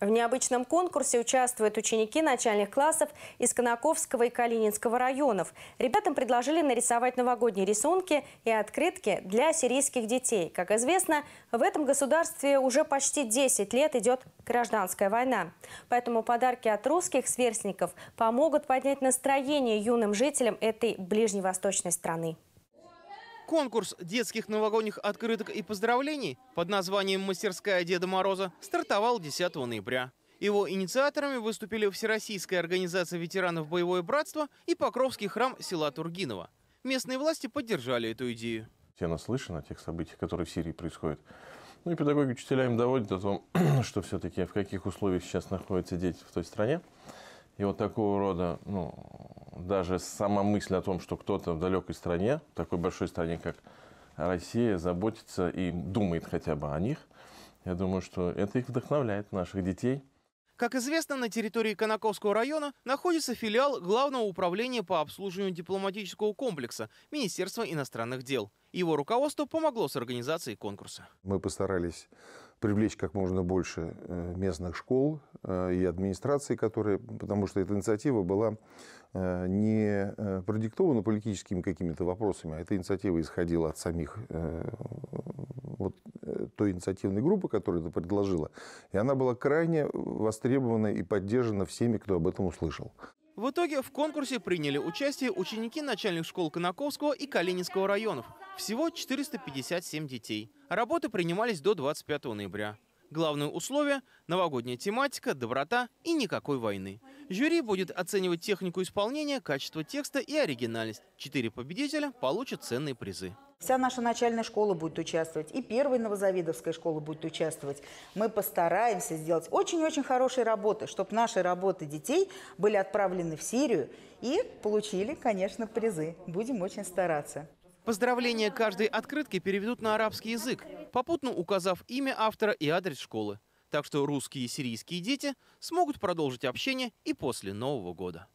В необычном конкурсе участвуют ученики начальных классов из Конаковского и Калининского районов. Ребятам предложили нарисовать новогодние рисунки и открытки для сирийских детей. Как известно, в этом государстве уже почти 10 лет идет гражданская война. Поэтому подарки от русских сверстников помогут поднять настроение юным жителям этой ближневосточной страны. Конкурс детских новогодних открыток и поздравлений под названием «Мастерская Деда Мороза» стартовал 10 ноября. Его инициаторами выступили Всероссийская организация ветеранов боевое братство и Покровский храм села Тургинова. Местные власти поддержали эту идею. Все наслышан о тех событиях, которые в Сирии происходят. Ну и педагоги учителя им доводят о том, что все-таки в каких условиях сейчас находятся дети в той стране. И вот такого рода ну, даже сама мысль о том, что кто-то в далекой стране, такой большой стране, как Россия, заботится и думает хотя бы о них, я думаю, что это их вдохновляет, наших детей – как известно, на территории Конаковского района находится филиал Главного управления по обслуживанию дипломатического комплекса Министерства иностранных дел. Его руководство помогло с организацией конкурса. Мы постарались привлечь как можно больше э, местных школ э, и администраций, которые, потому что эта инициатива была э, не продиктована политическими какими-то вопросами, а эта инициатива исходила от самих вот, Э, той инициативной группы, которая это предложила. И она была крайне востребована и поддержана всеми, кто об этом услышал. В итоге в конкурсе приняли участие ученики начальных школ Конаковского и Калининского районов. Всего 457 детей. Работы принимались до 25 ноября. Главное условие – новогодняя тематика, доброта и никакой войны. Жюри будет оценивать технику исполнения, качество текста и оригинальность. Четыре победителя получат ценные призы. Вся наша начальная школа будет участвовать, и первая новозавидовская школа будет участвовать. Мы постараемся сделать очень-очень хорошие работы, чтобы наши работы детей были отправлены в Сирию и получили, конечно, призы. Будем очень стараться. Поздравления каждой открытки переведут на арабский язык, попутно указав имя автора и адрес школы. Так что русские и сирийские дети смогут продолжить общение и после Нового года.